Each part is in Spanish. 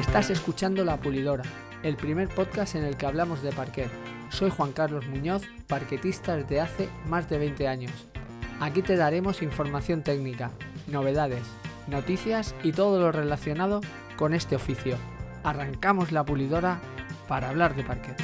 Estás escuchando La Pulidora, el primer podcast en el que hablamos de parquet. Soy Juan Carlos Muñoz, parquetista desde hace más de 20 años. Aquí te daremos información técnica, novedades, noticias y todo lo relacionado con este oficio. Arrancamos la pulidora para hablar de parquet.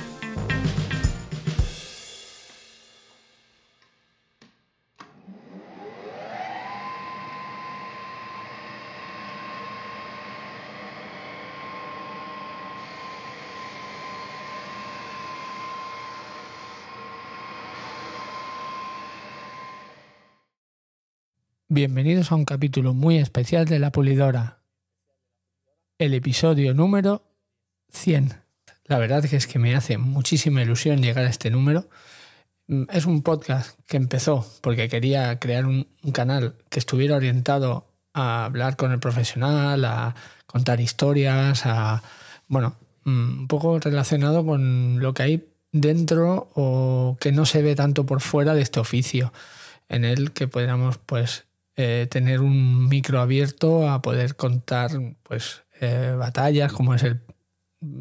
Bienvenidos a un capítulo muy especial de La Pulidora, el episodio número 100. La verdad que es que me hace muchísima ilusión llegar a este número. Mm, es un podcast que empezó porque quería crear un, canal que estuviera orientado a hablar con el profesional, a contar historias, a, bueno, mm, un poco relacionado con lo que hay dentro o que no se ve tanto por fuera de este oficio en el que podamos pues eh, tener un micro abierto a poder contar pues, eh, batallas, como es el,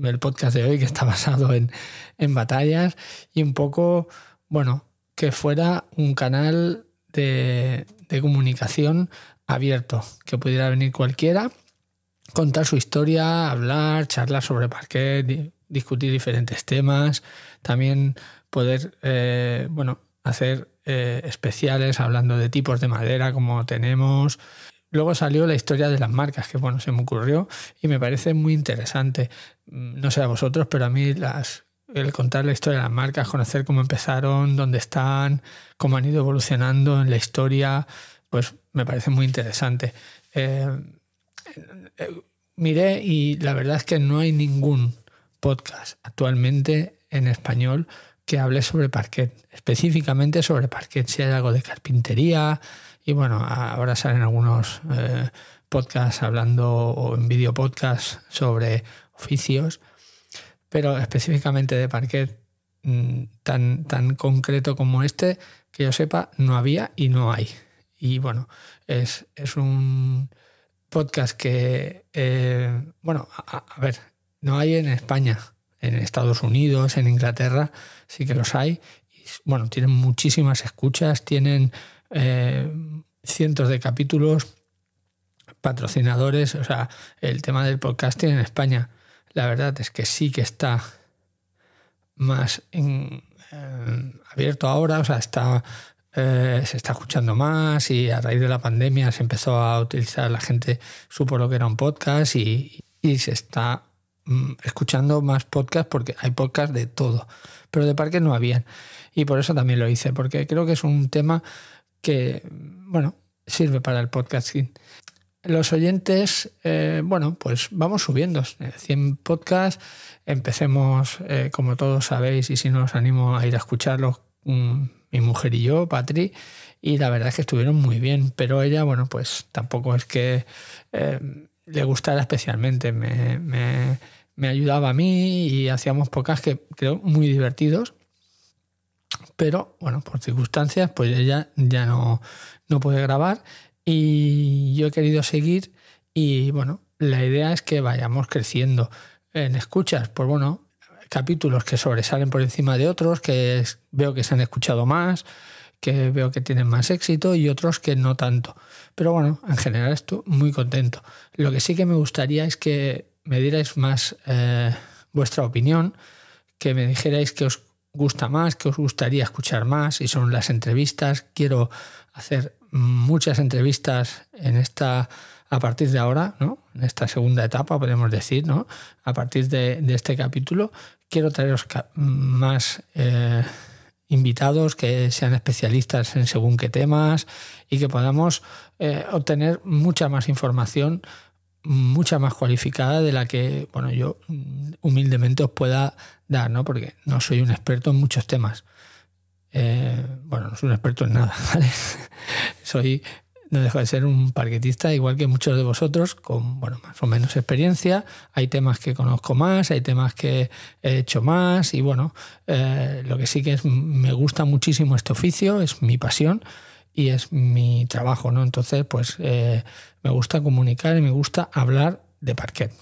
el, podcast de hoy, que está basado en, en batallas, y un poco, bueno, que fuera un canal de, comunicación abierto, que pudiera venir cualquiera, contar su historia, hablar, charlar sobre parquet, discutir diferentes temas, también poder, eh, bueno, hacer eh, especiales hablando de tipos de madera como tenemos. Luego salió la historia de las marcas, que bueno, se me ocurrió y me parece muy interesante. Mm, no sé a vosotros, pero a mí las, el contar la historia de las marcas, conocer cómo empezaron, dónde están, cómo han ido evolucionando en la historia, pues me parece muy interesante. Eh, eh, miré y la verdad es que no hay ningún podcast actualmente en español que hable sobre parquet, específicamente sobre parquet, si hay algo de carpintería, y bueno, ahora salen algunos eh, podcasts hablando o en video podcast sobre oficios, pero específicamente de parquet mm, tan, tan concreto como este, que yo sepa, no había y no hay. Y bueno, es, es un podcast que, eh, bueno, a, ver, no hay en España en Estados Unidos, en Inglaterra, sí que los hay. bueno, tienen muchísimas escuchas, tienen eh, cientos de capítulos, patrocinadores, o sea, el tema del podcasting en España, la verdad es que sí que está más eh, abierto ahora, o sea, está, eh, se está escuchando más y a raíz de la pandemia se empezó a utilizar la gente, supo lo que era un podcast y, y se está Mm, escuchando más podcasts porque hay podcasts de todo, pero de parques no habían. Y por eso también lo hice, porque creo que es un tema que, bueno, sirve para el podcasting. Los oyentes, eh, bueno, pues vamos subiendo. 100 eh, podcasts, empecemos, eh, como todos sabéis, y si no os animo a ir a escucharlos, mm, mi mujer y yo, Patri, y la verdad es que estuvieron muy bien, pero ella, bueno, pues tampoco es que le gustara especialmente. Me, ayudaba a mí y hacíamos pocas que creo muy divertidos. Pero bueno, por circunstancias, pues ella ya no, no puede grabar y yo he querido seguir y bueno, la idea es que vayamos creciendo en escuchas. Pues bueno, capítulos que sobresalen por encima de otros, que veo que se han escuchado más, que veo que tienen más éxito y otros que no tanto. Pero bueno, en general estoy muy contento. Lo que sí que me gustaría es que me dierais más eh, vuestra opinión, que me dijerais que os gusta más, que os gustaría escuchar más, y son las entrevistas. Quiero hacer muchas entrevistas en esta a partir de ahora, ¿no? En esta segunda etapa, podemos decir, ¿no? A partir de, este capítulo, quiero traeros más eh, invitados que sean especialistas en según qué temas y que podamos eh, obtener mucha más información, mucha más cualificada de la que, bueno, yo mm, humildemente os pueda dar, ¿no? Porque no soy un experto en muchos temas. Eh, bueno, no soy un experto en nada, ¿vale? soy no dejo de ser un parquetista, igual que muchos de vosotros, con bueno, más o menos experiencia. Hay temas que conozco más, hay temas que he hecho más, y bueno, eh, lo que sí que es, me gusta muchísimo este oficio, es mi pasión y es mi trabajo, ¿no? Entonces, pues eh, me gusta comunicar y me gusta hablar de parquet.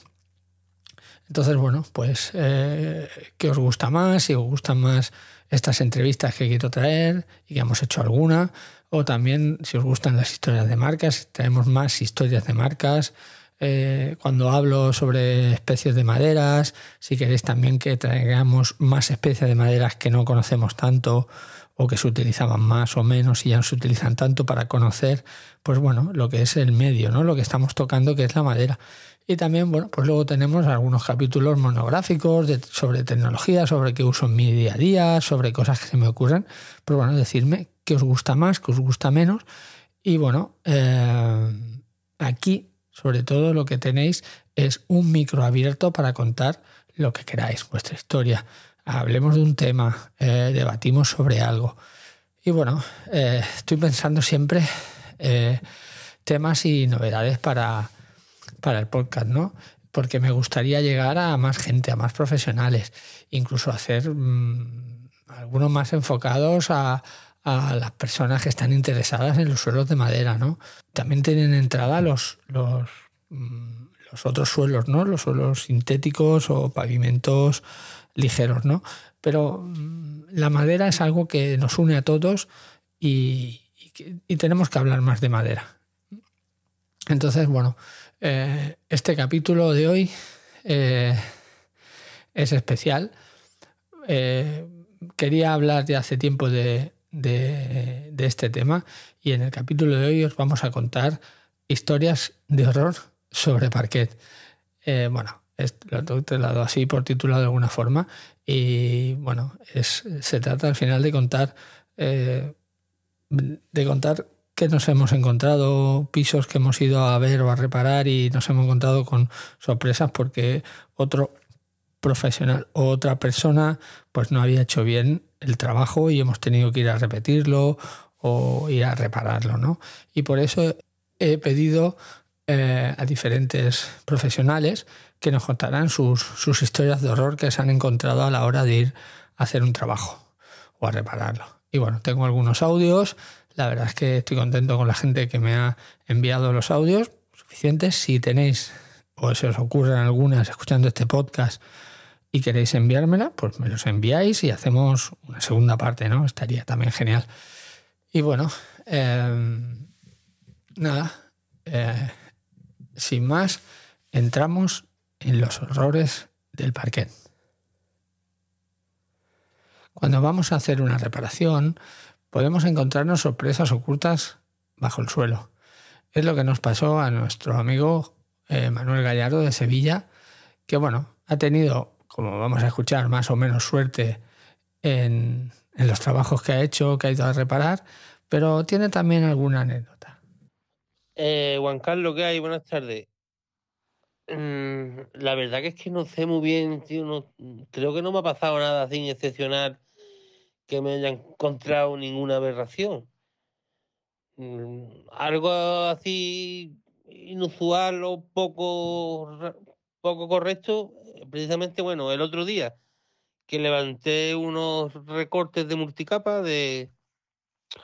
Entonces, bueno, pues, eh, ¿qué os gusta más? Si os gustan más estas entrevistas que quiero traer y que hemos hecho alguna, o también, si os gustan las historias de marcas, traemos más historias de marcas. Eh, cuando hablo sobre especies de maderas, si queréis también que traigamos más especies de maderas que no conocemos tanto o que se utilizaban más o menos y ya no se utilizan tanto para conocer, pues bueno, lo que es el medio, ¿no? Lo que estamos tocando que es la madera. Y también, bueno, pues luego tenemos algunos capítulos monográficos sobre tecnología, sobre qué uso en mi día a día, sobre cosas que se me ocurren Pero pues bueno, decirme que os gusta más, que os gusta menos. Y bueno, eh, aquí sobre todo lo que tenéis es un micro abierto para contar lo que queráis, vuestra historia. Hablemos de un tema, eh, debatimos sobre algo. Y bueno, eh, estoy pensando siempre temas y novedades para, para el podcast, ¿no? Porque me gustaría llegar a más gente, a más profesionales, incluso hacer mm, algunos más enfocados a, a las personas que están interesadas en los suelos de madera, ¿no? También tienen entrada los, los, mm, otros suelos, ¿no? Los suelos sintéticos o pavimentos ligeros, ¿no? Pero mm, la madera es algo que nos une a todos y, tenemos que hablar más de madera. Entonces, bueno, eh, este capítulo de hoy eh, es especial. Eh, quería hablar de hace tiempo de, de, este tema y en el capítulo de hoy os vamos a contar historias de horror sobre parquet. Eh, bueno, lo he titulado así por título de alguna forma y bueno, es, se trata al final de contar, eh, de contar que nos hemos encontrado, pisos que hemos ido a ver o a reparar y nos hemos encontrado con sorpresas porque otro profesional o otra persona pues no había hecho bien el trabajo y hemos tenido que ir a repetirlo o ir a repararlo, ¿no? Y por eso he pedido eh, a diferentes profesionales que nos contarán sus, sus historias de horror que se han encontrado a la hora de ir a hacer un trabajo o a repararlo. Y bueno, tengo algunos audios. La verdad es que estoy contento con la gente que me ha enviado los audios suficientes. Si tenéis o se os ocurren algunas escuchando este podcast y queréis enviármela, pues me los enviáis y hacemos una segunda parte, ¿no? Estaría también genial. Y bueno, em, nada, eh, sin más, entramos en los horrores del parquet. Cuando vamos a hacer una reparación, podemos encontrarnos sorpresas ocultas bajo el suelo. Es lo que nos pasó a nuestro amigo eh, Manuel Gallardo de Sevilla, que bueno, ha tenido como vamos a escuchar, más o menos suerte en, los trabajos que ha hecho, que ha ido a reparar, pero tiene también alguna anécdota. Eh, Juan Carlos, ¿qué hay? Buenas tardes. Mm, la verdad que es que no sé muy bien, tío, creo que no me ha pasado nada así excepcional que me haya encontrado ninguna aberración. Mm, algo así inusual o poco poco correcto, eh, precisamente, bueno, el otro día que levanté unos recortes de multicapa de...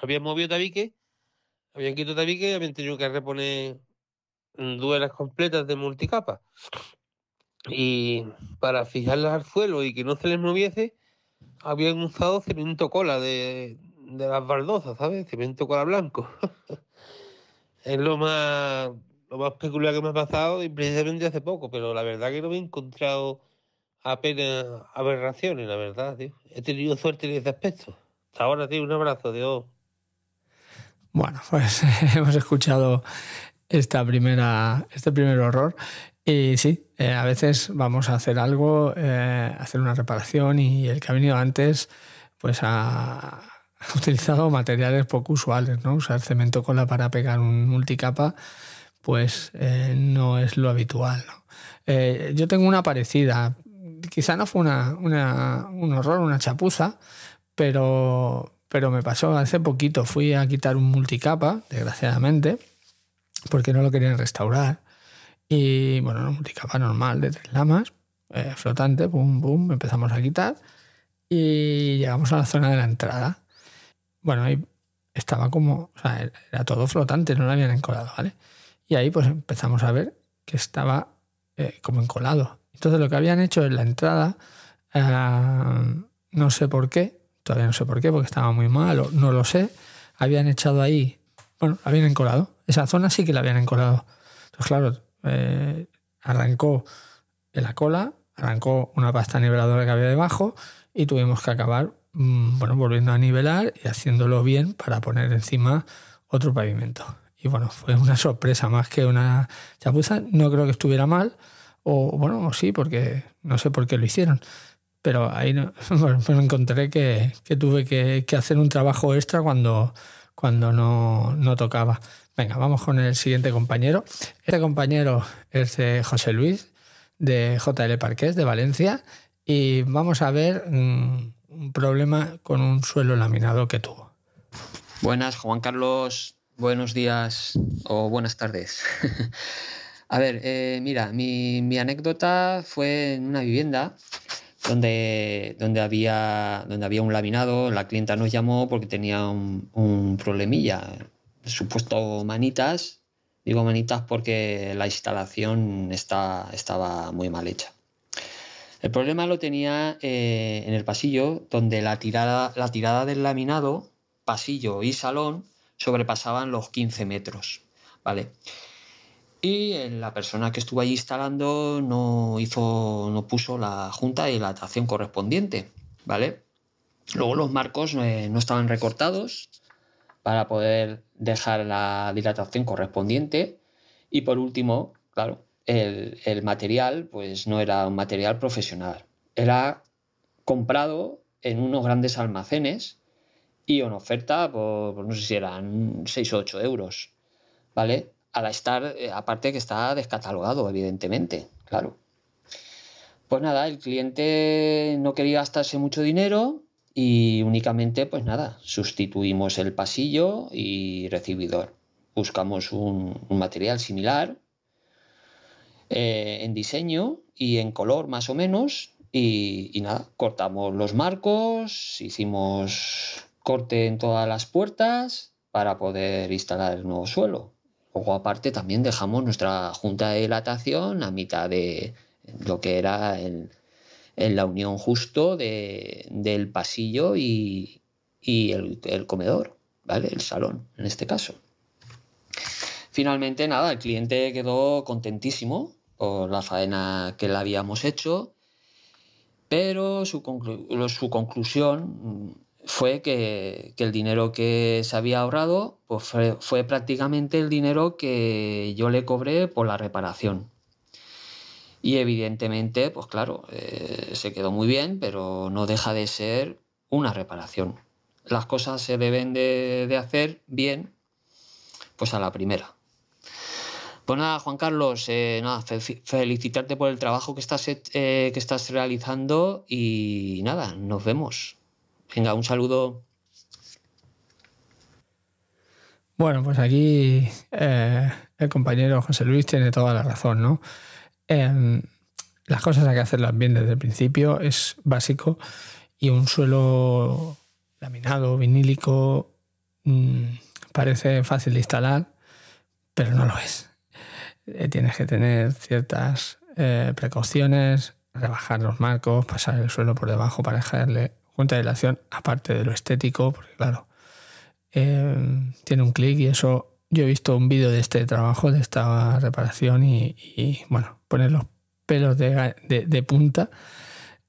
Habían movido tabique, habían quitado tabique, habían tenido que reponer duelas completas de multicapa. Y para fijarlas al suelo y que no se les moviese, habían usado cemento cola de, de las baldosas, ¿sabes? Cemento cola blanco. es lo más lo más peculiar que me ha pasado y precisamente hace poco, pero la verdad que no me he encontrado apenas aberraciones, la verdad, tío. He tenido suerte en ese aspecto. Hasta ahora, tío, un abrazo, Dios. Bueno, pues hemos escuchado esta primera, este primer horror. Y sí, eh, a veces vamos a hacer algo, eh, hacer una reparación y el que ha venido antes, pues ha utilizado materiales poco usuales, ¿no? Usar cemento cola para pegar un multicapa pues eh, no es lo habitual. Eh, yo tengo una parecida, quizá no fue una, un horror, una chapuza, pero, pero me pasó hace poquito, fui a quitar un multicapa, desgraciadamente, porque no lo querían restaurar. Y bueno, un multicapa normal de tres lamas, eh, flotante, boom, boom, empezamos a quitar y llegamos a la zona de la entrada. Bueno, ahí estaba como, o sea, era todo flotante, no lo habían encolado, ¿vale? Y ahí pues empezamos a ver que estaba eh, como encolado. Entonces lo que habían hecho en la entrada, eh, no sé por qué, todavía no sé por qué, porque estaba muy malo no lo sé, habían echado ahí, bueno, habían encolado. Esa zona sí que la habían encolado. Entonces, claro, eh, arrancó de la cola, arrancó una pasta niveladora que había debajo y tuvimos que acabar, mm, bueno, volviendo a nivelar y haciéndolo bien para poner encima otro pavimento. Y bueno, fue una sorpresa más que una chapuza. No creo que estuviera mal, o bueno, sí, porque no sé por qué lo hicieron. Pero ahí me encontré que, tuve que, hacer un trabajo extra cuando, cuando no, tocaba. Venga, vamos con el siguiente compañero. Este compañero es eh, José Luis, de JL parques de Valencia, y vamos a ver mm, un problema con un suelo laminado que tuvo. Buenas, Juan Carlos Buenos días o buenas tardes. A ver, eh, mira, mi, anécdota fue en una vivienda donde, donde, había, donde había un laminado. La clienta nos llamó porque tenía un, un problemilla, supuesto manitas. Digo manitas porque la instalación está, estaba muy mal hecha. El problema lo tenía eh, en el pasillo, donde la tirada, la tirada del laminado, pasillo y salón, sobrepasaban los 15 metros, ¿vale? Y la persona que estuvo ahí instalando no hizo, no puso la junta de dilatación correspondiente, ¿vale? Luego los marcos eh, no estaban recortados para poder dejar la dilatación correspondiente. Y por último, claro, el, el material pues no era un material profesional. Era comprado en unos grandes almacenes y una oferta por, no sé si eran 6 o 8 euros, ¿vale? Al estar, eh, aparte que está descatalogado, evidentemente, claro. Pues nada, el cliente no quería gastarse mucho dinero y únicamente, pues nada, sustituimos el pasillo y recibidor. Buscamos un, material similar eh, en diseño y en color más o menos y nada, cortamos los marcos, hicimos corte en todas las puertas para poder instalar el nuevo suelo. Luego aparte también dejamos nuestra junta de dilatación a mitad de lo que era en la unión justo del pasillo y, el, comedor, ¿vale? El salón, en este caso. Finalmente, nada, el cliente quedó contentísimo por la faena que le habíamos hecho, pero su conclusión fue que, el dinero que se había ahorrado pues fue, prácticamente el dinero que yo le cobré por la reparación. Y evidentemente, pues claro, eh, se quedó muy bien, pero no deja de ser una reparación. Las cosas se deben de, hacer bien, pues a la primera. Pues nada, Juan Carlos, eh, felicitarte por el trabajo que estás, eh, que estás realizando y nada, nos vemos. Venga, un saludo. Bueno, pues aquí eh, el compañero José Luis tiene toda la razón, ¿no? Em, las cosas hay que hacerlas bien desde el principio, es básico, y un suelo laminado, vinílico, mm, parece fácil de instalar, pero no lo es. Eh, tienes que tener ciertas eh, precauciones, rebajar los marcos, pasar el suelo por debajo para dejarle cuenta de la acción, aparte de lo estético, porque claro, em, tiene un clic y eso. Yo he visto un vídeo de este trabajo, de esta reparación y, bueno, poner los pelos de, punta,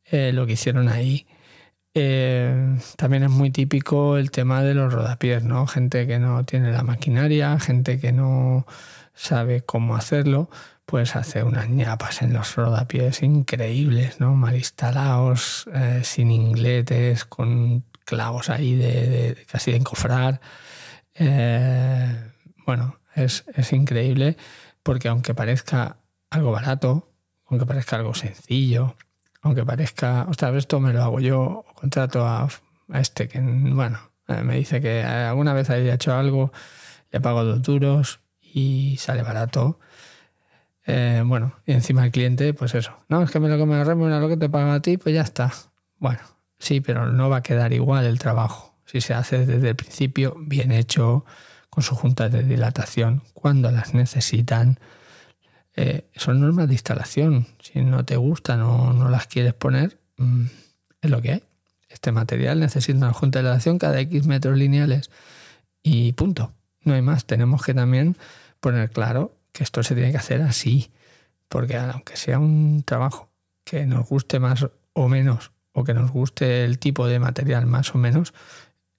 eh, lo que hicieron ahí. Em, también es muy típico el tema de los rodapiés, ¿no? Gente que no tiene la maquinaria, gente que no sabe cómo hacerlo, pues hace unas ñapas en los rodapiés increíbles, ¿no? Mal instalados, eh, sin ingletes, con clavos ahí de, casi de encofrar. Eh, bueno, es, es, increíble porque aunque parezca algo barato, aunque parezca algo sencillo, aunque parezca, ostras, esto me lo hago yo, contrato a, este que, bueno, eh, me dice que alguna vez haya hecho algo, le pago dos duros y sale barato eh, bueno, y encima el cliente, pues eso. No, es que me lo que me remuneran lo que te pagan a ti, pues ya está. Bueno, sí, pero no va a quedar igual el trabajo. Si se hace desde el principio, bien hecho, con su junta de dilatación, cuando las necesitan. Eh, son normas de instalación. Si no te gustan o no las quieres poner, mm, es lo que hay. Este material necesita una junta de dilatación cada X metros lineales y punto. No hay más. Tenemos que también poner claro esto se tiene que hacer así, porque aunque sea un trabajo que nos guste más o menos, o que nos guste el tipo de material más o menos,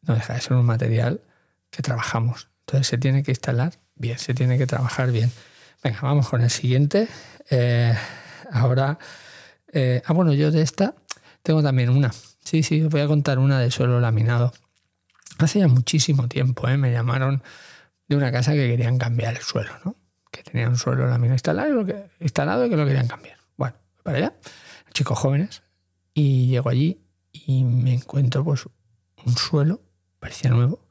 no deja de ser un material que trabajamos. Entonces se tiene que instalar bien, se tiene que trabajar bien. Venga, vamos con el siguiente. Eh, ahora, eh, ah, bueno, yo de esta tengo también una. Sí, sí, os voy a contar una de suelo laminado. Hace ya muchísimo tiempo eh, me llamaron de una casa que querían cambiar el suelo, ¿no? que tenían un suelo mina instalado, instalado y que lo querían cambiar. Bueno, para allá, chicos jóvenes, y llego allí y me encuentro pues un suelo, parecía nuevo,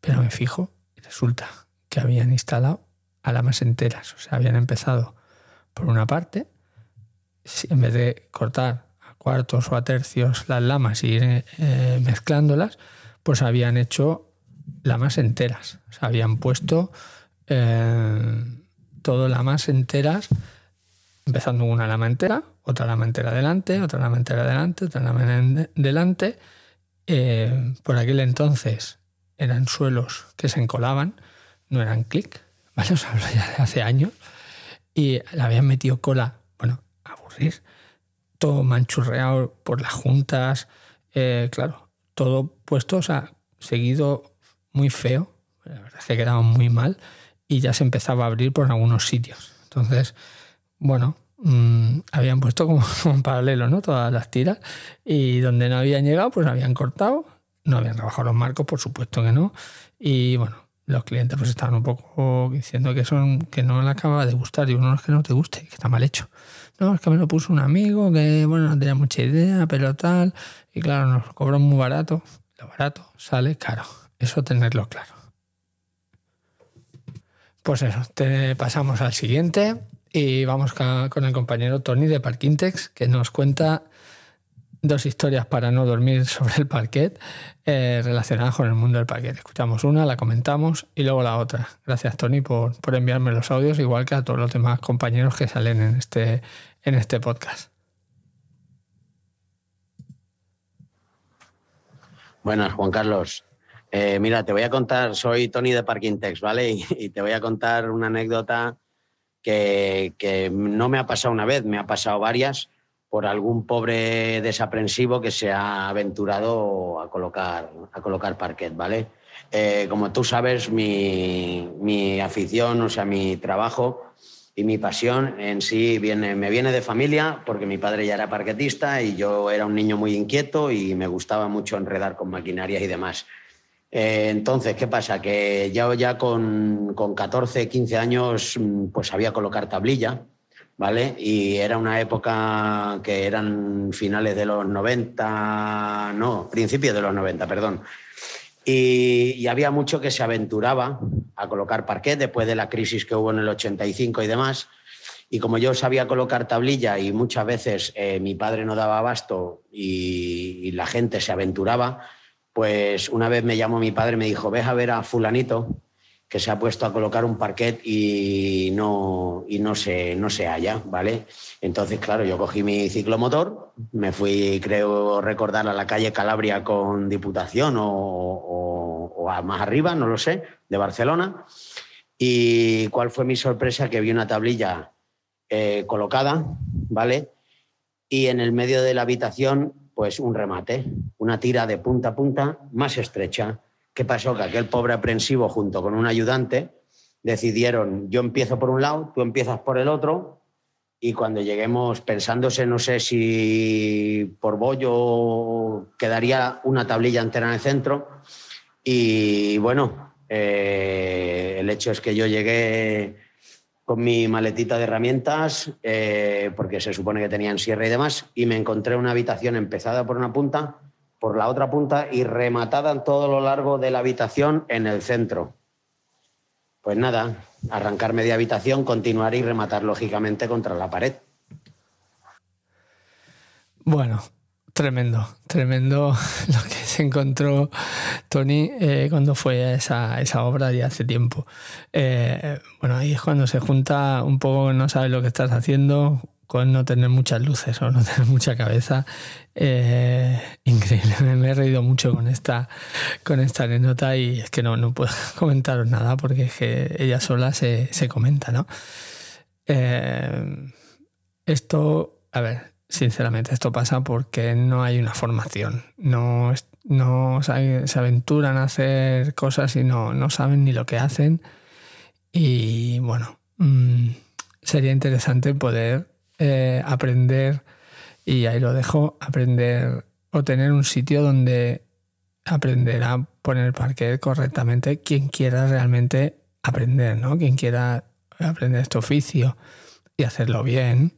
pero me fijo y resulta que habían instalado a lamas enteras, o sea, habían empezado por una parte, en vez de cortar a cuartos o a tercios las lamas y ir eh, mezclándolas, pues habían hecho lamas enteras, o sea, habían puesto eh, todo la lamas enteras, empezando una lama entera, otra lama entera delante, otra lama entera delante, otra lama delante. Eh, por aquel entonces eran suelos que se encolaban, no eran clic, ¿vale? Os hablo ya de hace años. Y la habían metido cola, bueno, aburrir, todo manchurreado por las juntas, eh, claro, todo puesto, o sea, seguido muy feo, la verdad es que quedaba muy mal y ya se empezaba a abrir por algunos sitios. Entonces, bueno, mm, habían puesto como en paralelo ¿no? todas las tiras y donde no habían llegado, pues habían cortado, no habían trabajado los marcos, por supuesto que no. Y bueno, los clientes pues estaban un poco diciendo que son que no le acaba de gustar. y uno es que no te guste, que está mal hecho. No, es que me lo puso un amigo que, bueno, no tenía mucha idea, pero tal. Y claro, nos cobró muy barato. Lo barato sale caro. Eso tenerlo claro. Pues eso, te pasamos al siguiente y vamos con el compañero Tony de Parkintex, que nos cuenta dos historias para no dormir sobre el parquet eh, relacionadas con el mundo del parquet. Escuchamos una, la comentamos y luego la otra. Gracias, Tony, por, por enviarme los audios, igual que a todos los demás compañeros que salen en este, en este podcast. Buenas, Juan Carlos. Eh, mira, te voy a contar, soy Tony de Parkintex, ¿vale? Y, te voy a contar una anécdota que, no me ha pasado una vez, me ha pasado varias por algún pobre desaprensivo que se ha aventurado a colocar, a colocar parquet, ¿vale? Eh, como tú sabes, mi, mi, afición, o sea, mi trabajo y mi pasión en sí viene, me viene de familia, porque mi padre ya era parquetista y yo era un niño muy inquieto y me gustaba mucho enredar con maquinarias y demás. Eh, entonces, ¿qué pasa? Que ya, ya con, con, 14, 15 años, mm, pues sabía colocar tablilla, ¿vale? Y era una época que eran finales de los 90, no, principios de los 90, perdón. Y, había mucho que se aventuraba a colocar parquet después de la crisis que hubo en el 85 y demás. Y como yo sabía colocar tablilla y muchas veces eh, mi padre no daba abasto y la gente se aventuraba, pues una vez me llamó mi padre y me dijo, ves a ver a fulanito que se ha puesto a colocar un parquet y no, y no, se, no se halla, ¿vale? Entonces, claro, yo cogí mi ciclomotor, me fui, creo recordar, a la calle Calabria con Diputación o, más arriba, no lo sé, de Barcelona. Y cuál fue mi sorpresa, que vi una tablilla eh, colocada, ¿vale? Y en el medio de la habitación pues un remate, una tira de punta a punta más estrecha. ¿Qué pasó? Que aquel pobre aprensivo junto con un ayudante decidieron, yo empiezo por un lado, tú empiezas por el otro, y cuando lleguemos pensándose, no sé si por bollo quedaría una tablilla entera en el centro, y bueno, eh, el hecho es que yo llegué con mi maletita de herramientas, eh, porque se supone que tenían sierra y demás, y me encontré una habitación empezada por una punta, por la otra punta y rematada en todo lo largo de la habitación en el centro. Pues nada, arrancar media habitación, continuar y rematar lógicamente contra la pared. Bueno, tremendo, tremendo lo que se encontró Tony eh, cuando fue a esa, obra ya hace tiempo. Eh, bueno, ahí es cuando se junta un poco, no sabes lo que estás haciendo, con no tener muchas luces o no tener mucha cabeza. Eh, increíble, me he reído mucho con esta, con esta anécdota y es que no, puedo comentaros nada porque es que ella sola se, se comenta, ¿no? esto, a ver, Sinceramente, esto pasa porque no hay una formación. No, no se aventuran a hacer cosas y no, saben ni lo que hacen. Y bueno, mm, sería interesante poder eh, aprender, y ahí lo dejo, aprender o tener un sitio donde aprender a poner parquet correctamente quien quiera realmente aprender, ¿no? Quien quiera aprender este oficio y hacerlo bien,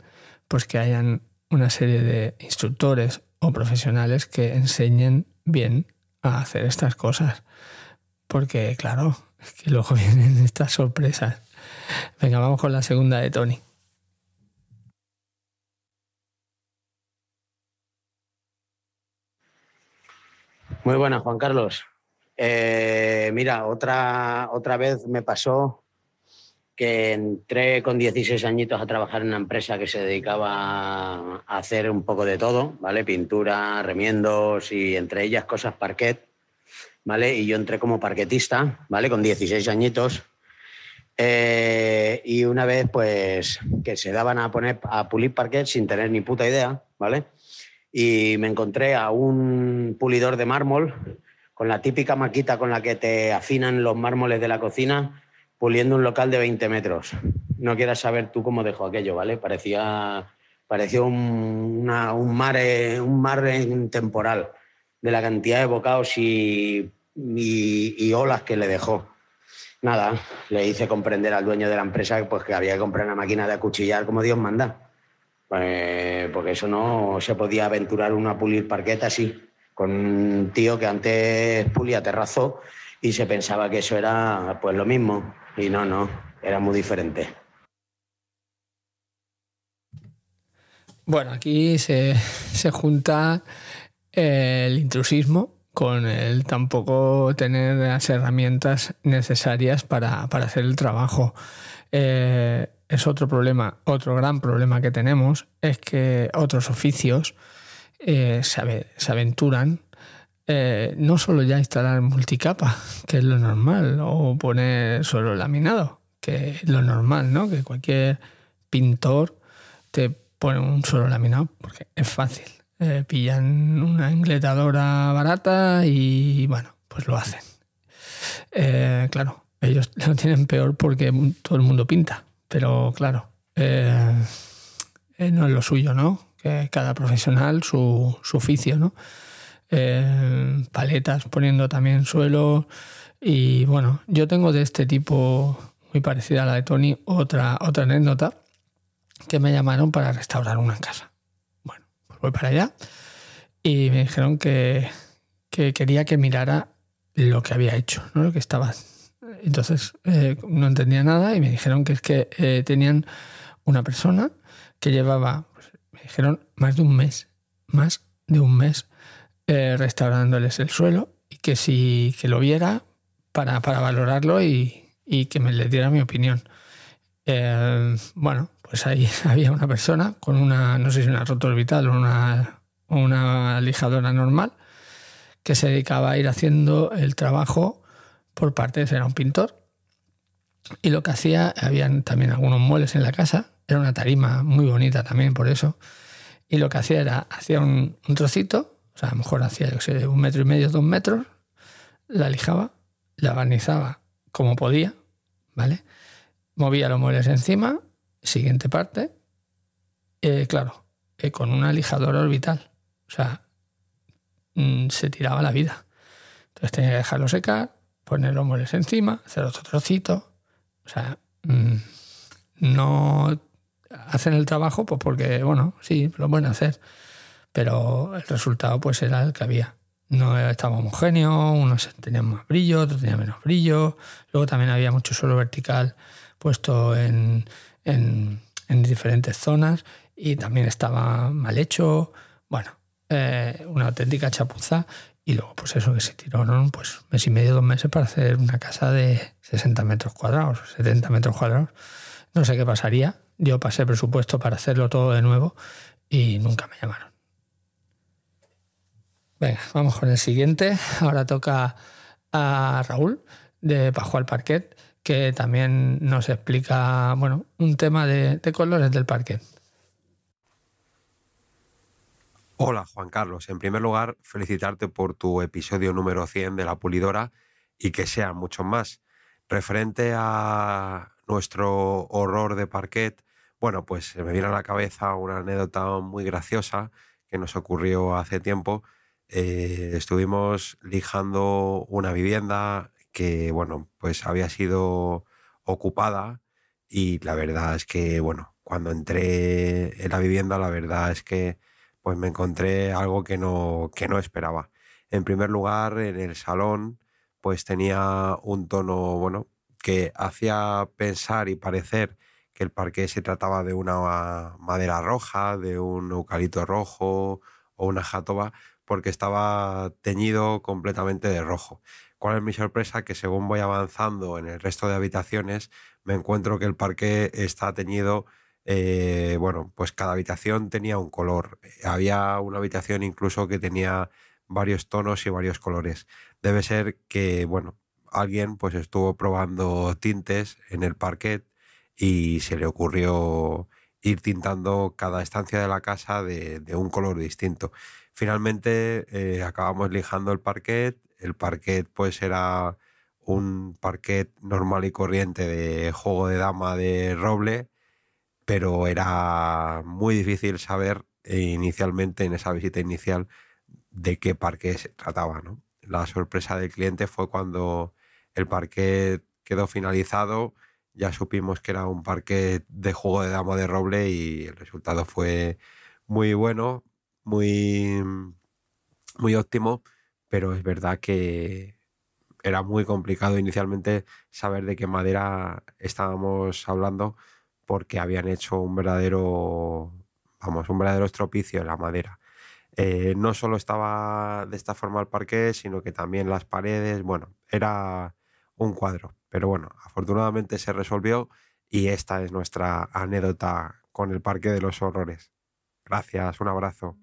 pues que hayan una serie de instructores o profesionales que enseñen bien a hacer estas cosas. Porque, claro, que luego vienen estas sorpresas. Venga, vamos con la segunda de Tony. Muy buenas, Juan Carlos. Eh, mira, otra, otra vez me pasó que entré con 16 añitos a trabajar en una empresa que se dedicaba a hacer un poco de todo, ¿vale? Pintura, remiendos y entre ellas cosas parquet, ¿vale? Y yo entré como parquetista, ¿vale? Con 16 añitos. Eh, y una vez, pues, que se daban a poner a pulir parquet sin tener ni puta idea, ¿vale? Y me encontré a un pulidor de mármol con la típica maquita con la que te afinan los mármoles de la cocina puliendo un local de 20 metros. No quieras saber tú cómo dejó aquello, ¿vale? Parecía, parecía un, mar, eh, un mar temporal de la cantidad de bocados y, olas que le dejó. Nada, le hice comprender al dueño de la empresa pues, que había que comprar una máquina de acuchillar como Dios manda. Eh, porque eso no se podía aventurar uno a pulir parqueta así, con un tío que antes pulía terrazo y se pensaba que eso era pues lo mismo. Y no, no, era muy diferente. Bueno, aquí se, junta el intrusismo con el tampoco tener las herramientas necesarias para, hacer el trabajo. Eh, es otro problema, otro gran problema que tenemos es que otros oficios eh, se aventuran eh, no solo ya instalar multicapa, que es lo normal, o poner suelo laminado, que es lo normal, ¿no? Que cualquier pintor te pone un suelo laminado, porque es fácil. Eh, pillan una engletadora barata y bueno, pues lo hacen. Eh, claro, ellos lo tienen peor porque todo el mundo pinta, pero claro, no es lo suyo, ¿no? Que cada profesional su, su oficio, ¿no? Eh, paletas poniendo también suelo. Y bueno, yo tengo de este tipo, muy parecida a la de Tony, otra, otra anécdota que me llamaron para restaurar una casa. Bueno, pues voy para allá y me dijeron que, que quería que mirara lo que había hecho, ¿no? lo que estaba. Entonces eh, no entendía nada y me dijeron que es que eh, tenían una persona que llevaba, pues, me dijeron, más de un mes, más de un mes eh, restaurándoles el suelo y que si que lo viera para, para valorarlo y, que me le diera mi opinión. Eh, bueno, pues ahí había una persona con una, no sé si una rotor vital o una, una lijadora normal que se dedicaba a ir haciendo el trabajo por partes, era un pintor. Y lo que hacía, habían también algunos muebles en la casa, era una tarima muy bonita también por eso. Y lo que hacía era, hacía un trocito o sea, a lo mejor hacía, yo sé, un metro y medio, dos metros, la lijaba, la barnizaba como podía, ¿vale? Movía los muebles encima, siguiente parte, eh, claro, eh, con una lijadora orbital. O sea, mm, se tiraba la vida. Entonces tenía que dejarlo secar, poner los muebles encima, hacer otro trocito. O sea, mm, no hacen el trabajo pues porque, bueno, sí, lo pueden hacer pero el resultado pues era el que había. No estaba homogéneo, unos tenían más brillo, otros tenían menos brillo. Luego también había mucho suelo vertical puesto en, diferentes zonas y también estaba mal hecho. Bueno, eh, una auténtica chapuza. Y luego, pues eso, que se tiraron pues mes y medio, dos meses para hacer una casa de 60 metros cuadrados, 70 metros cuadrados. No sé qué pasaría. Yo pasé presupuesto para hacerlo todo de nuevo y nunca me llamaron. Venga, vamos con el siguiente. Ahora toca a Raúl de Bajo al Parquet, que también nos explica bueno, un tema de, colores del parquet. Hola Juan Carlos, en primer lugar felicitarte por tu episodio número 100 de La Pulidora y que sea muchos más. Referente a nuestro horror de parquet, bueno, pues me viene a la cabeza una anécdota muy graciosa que nos ocurrió hace tiempo eh, estuvimos lijando una vivienda que, bueno, pues había sido ocupada y la verdad es que, bueno, cuando entré en la vivienda, la verdad es que pues me encontré algo que no, que no esperaba. En primer lugar, en el salón, pues tenía un tono, bueno, que hacía pensar y parecer que el parque se trataba de una madera roja, de un eucalipto rojo o una jatoba, porque estaba teñido completamente de rojo. ¿Cuál es mi sorpresa? Que según voy avanzando en el resto de habitaciones, me encuentro que el parque está teñido eh, bueno, pues cada habitación tenía un color. Había una habitación incluso que tenía varios tonos y varios colores. Debe ser que, bueno, alguien pues estuvo probando tintes en el parquet y se le ocurrió ir tintando cada estancia de la casa de un color distinto. Finalmente eh, acabamos lijando el parquet. El parquet pues era un parquet normal y corriente de juego de dama de roble, pero era muy difícil saber eh, inicialmente en esa visita inicial de qué parquet se trataba. La sorpresa del cliente fue cuando el parquet quedó finalizado, ya supimos que era un parquet de juego de dama de roble y el resultado fue muy bueno, muy, muy óptimo, pero es verdad que era muy complicado inicialmente saber de qué madera estábamos hablando porque habían hecho un verdadero, vamos, un verdadero estropicio en la madera. Eh, no solo estaba de esta forma el parque sino que también las paredes, bueno, era un cuadro. Pero bueno, afortunadamente se resolvió y esta es nuestra anécdota con el Parque de los Horrores. Gracias, un abrazo.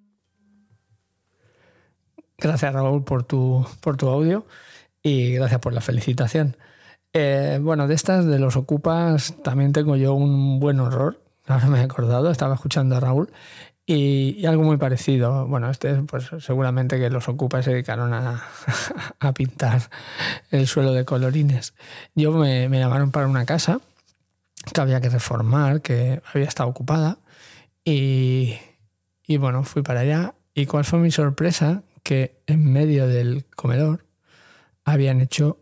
Gracias Raúl por tu, por tu audio y gracias por la felicitación. Eh, bueno, de estas, de los ocupas, también tengo yo un buen horror. Ahora me he acordado, estaba escuchando a Raúl y, algo muy parecido. Bueno, este pues seguramente que los ocupas se dedicaron a, a pintar el suelo de colorines. Yo me, me llamaron para una casa que había que reformar, que había estado ocupada y, y bueno, fui para allá. ¿Y cuál fue mi sorpresa? que en medio del comedor habían hecho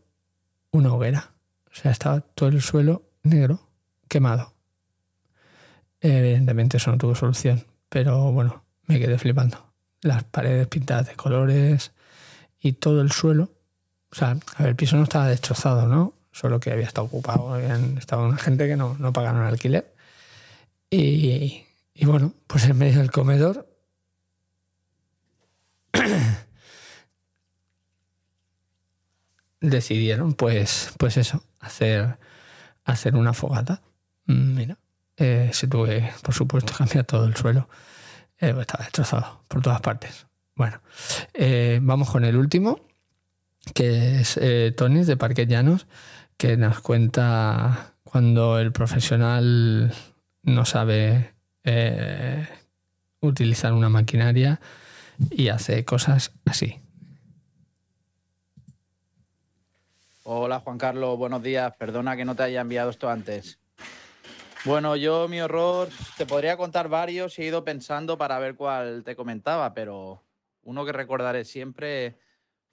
una hoguera. O sea, estaba todo el suelo negro, quemado. Evidentemente eso no tuvo solución, pero bueno, me quedé flipando. Las paredes pintadas de colores y todo el suelo. O sea, el piso no estaba destrozado, ¿no? Solo que había estado ocupado, habían estado una gente que no, no pagaron alquiler. Y, y bueno, pues en medio del comedor decidieron, pues, pues eso, hacer, hacer una fogata. Mm, mira, eh, se tuve, por supuesto, cambiar todo el suelo. Eh, pues estaba destrozado por todas partes. Bueno, eh, vamos con el último, que es Tony de Parque Llanos, que nos cuenta cuando el profesional no sabe utilizar una maquinaria y hace cosas así. Hola Juan Carlos, buenos días. Perdona que no te haya enviado esto antes. Bueno, yo mi horror, te podría contar varios, he ido pensando para ver cuál te comentaba, pero uno que recordaré siempre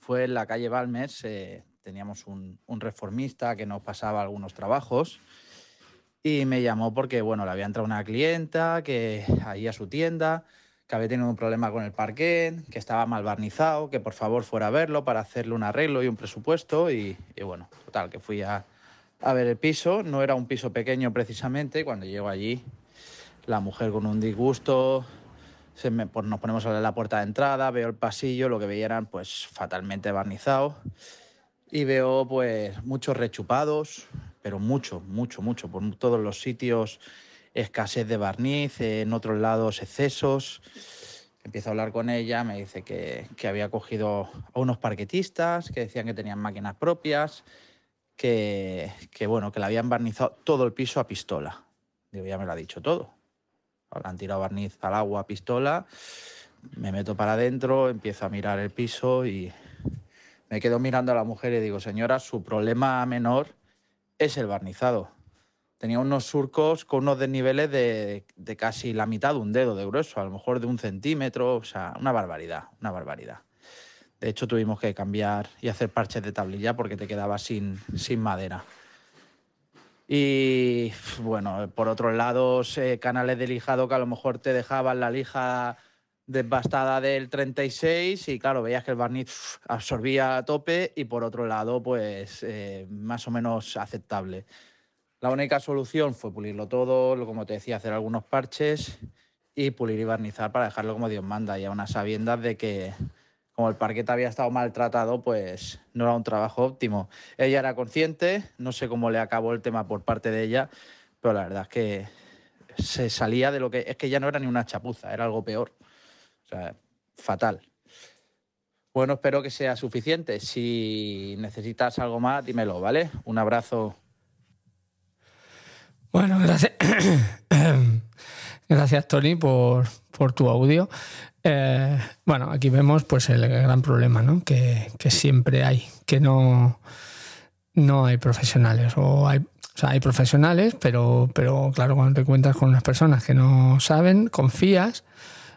fue en la calle Balmes, eh, teníamos un, un reformista que nos pasaba algunos trabajos y me llamó porque, bueno, le había entrado una clienta que ahí a su tienda que había tenido un problema con el parquén, que estaba mal barnizado, que por favor fuera a verlo para hacerle un arreglo y un presupuesto. Y, bueno, total, que fui a, a, ver el piso. No era un piso pequeño precisamente. cuando llego allí, la mujer con un disgusto, se pues nos ponemos a la puerta de entrada, veo el pasillo, lo que veía pues fatalmente barnizado. Y veo pues muchos rechupados, pero mucho, mucho, mucho, por todos los sitios escasez de barniz, en otros lados excesos. Empiezo a hablar con ella, me dice que, había cogido a unos parquetistas que decían que tenían máquinas propias, que, que, bueno, que le habían barnizado todo el piso a pistola. Digo, ya me lo ha dicho todo. Ahora han tirado barniz al agua a pistola, me meto para adentro, empiezo a mirar el piso y me quedo mirando a la mujer y digo, señora, su problema menor es el barnizado tenía unos surcos con unos desniveles de, de, casi la mitad de un dedo de grueso, a lo mejor de un centímetro, o sea, una barbaridad, una barbaridad. De hecho, tuvimos que cambiar y hacer parches de tablilla porque te quedaba sin, sin madera. Y bueno, por otros lados, canales de lijado que a lo mejor te dejaban la lija desbastada del 36 y claro, veías que el barniz absorbía a tope y por otro lado, pues eh, más o menos aceptable. La única solución fue pulirlo todo, como te decía, hacer algunos parches y pulir y barnizar para dejarlo como Dios manda y a sabiendo sabiendas de que como el parquet había estado maltratado, pues no era un trabajo óptimo. Ella era consciente, no sé cómo le acabó el tema por parte de ella, pero la verdad es que se salía de lo que es que ya no era ni una chapuza, era algo peor. O sea, fatal. Bueno, espero que sea suficiente. Si necesitas algo más, dímelo, ¿vale? Un abrazo. Bueno, gracias. Tony, por, tu audio. Eh, bueno, aquí vemos pues el gran problema ¿no? que, que, siempre hay, que no, no hay profesionales. O, hay, o sea, hay profesionales, pero, pero claro, cuando te cuentas con unas personas que no saben, confías,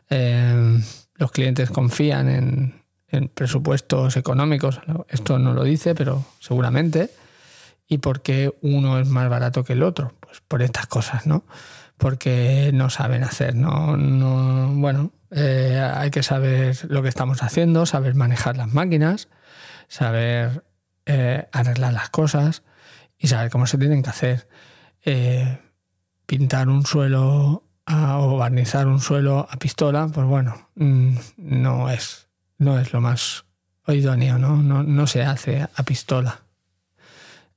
eh, los clientes confían en, en, presupuestos económicos, esto no lo dice, pero seguramente y por qué uno es más barato que el otro. Pues por estas cosas, ¿no? Porque no saben hacer, ¿no? no bueno, eh, hay que saber lo que estamos haciendo, saber manejar las máquinas, saber eh, arreglar las cosas y saber cómo se tienen que hacer. Eh, pintar un suelo o barnizar un suelo a pistola, pues bueno, mm, no es, no es lo más idóneo, ¿no? No, no se hace a pistola.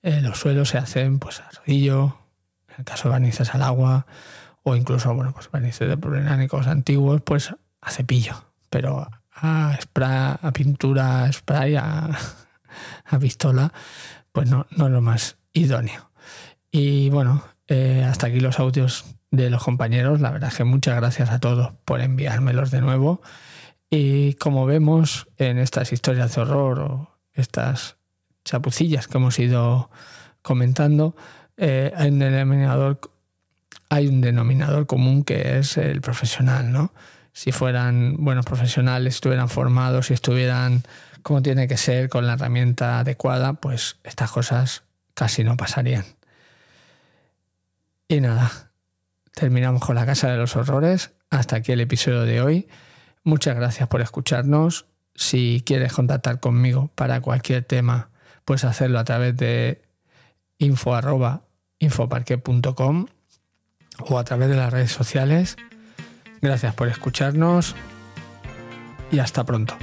Eh, los suelos se hacen pues a rodillo, en el caso de barnices al agua, o incluso, bueno, pues barnices de polinánicos antiguos, pues a cepillo, pero a, spray, a pintura, spray, a, pistola, pues no, es lo más idóneo. Y bueno, eh, hasta aquí los audios de los compañeros. La verdad es que muchas gracias a todos por enviármelos de nuevo. Y como vemos en estas historias de horror o estas chapucillas que hemos ido comentando, eh, en denominador, hay un denominador común que es el profesional, ¿no? Si fueran buenos profesionales, estuvieran formados, si estuvieran como tiene que ser, con la herramienta adecuada, pues estas cosas casi no pasarían. Y nada, terminamos con la Casa de los Horrores. Hasta aquí el episodio de hoy. Muchas gracias por escucharnos. Si quieres contactar conmigo para cualquier tema puedes hacerlo a través de info@infoparque.com o a través de las redes sociales. Gracias por escucharnos y hasta pronto.